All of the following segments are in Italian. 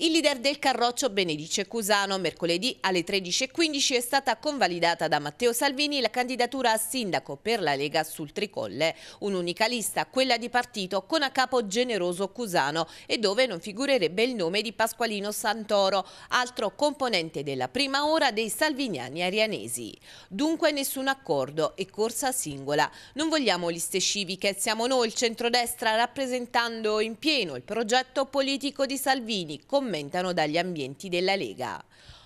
Il leader del Carroccio Benedice Cusano, mercoledì alle 13.15 è stata convalidata da Matteo Salvini la candidatura a sindaco per la Lega sul Tricolle, un'unica lista, quella di partito, con a capo generoso Cusano e dove non figurerebbe il nome di Pasqualino Santoro, altro componente della prima ora dei salviniani arianesi. Dunque nessun accordo e corsa singola. Non vogliamo liste civiche, siamo noi il centrodestra rappresentando in pieno il progetto politico di Salvini, con commentano dagli ambienti della Lega.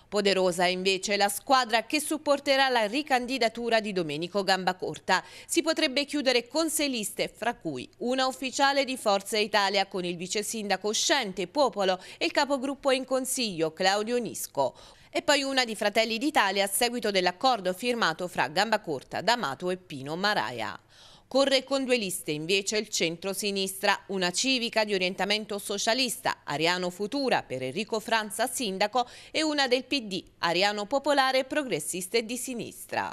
Poderosa invece la squadra che supporterà la ricandidatura di Domenico Gambacorta. Si potrebbe chiudere con sei liste, fra cui una ufficiale di Forza Italia con il vice sindaco Scente Popolo e il capogruppo in consiglio Claudio Nisco. E poi una di Fratelli d'Italia a seguito dell'accordo firmato fra Gambacorta, D'Amato e Pino Maraia. Corre con due liste invece il centro-sinistra, una civica di orientamento socialista, Ariano Futura per Enrico Franza sindaco e una del PD, Ariano Popolare Progressista e di sinistra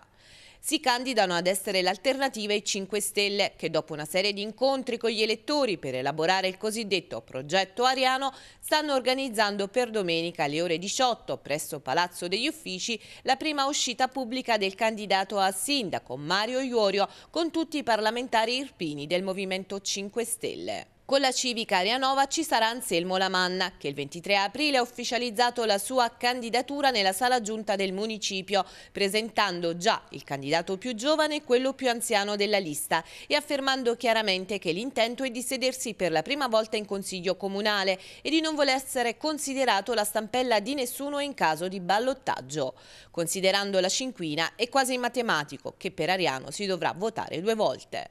si candidano ad essere l'alternativa ai 5 Stelle, che dopo una serie di incontri con gli elettori per elaborare il cosiddetto progetto ariano, stanno organizzando per domenica alle ore 18 presso Palazzo degli Uffici la prima uscita pubblica del candidato a sindaco Mario Iorio con tutti i parlamentari irpini del Movimento 5 Stelle. Con la civica Arianova ci sarà Anselmo Lamanna, che il 23 aprile ha ufficializzato la sua candidatura nella sala giunta del municipio, presentando già il candidato più giovane e quello più anziano della lista e affermando chiaramente che l'intento è di sedersi per la prima volta in consiglio comunale e di non voler essere considerato la stampella di nessuno in caso di ballottaggio. Considerando la cinquina è quasi matematico che per Ariano si dovrà votare due volte.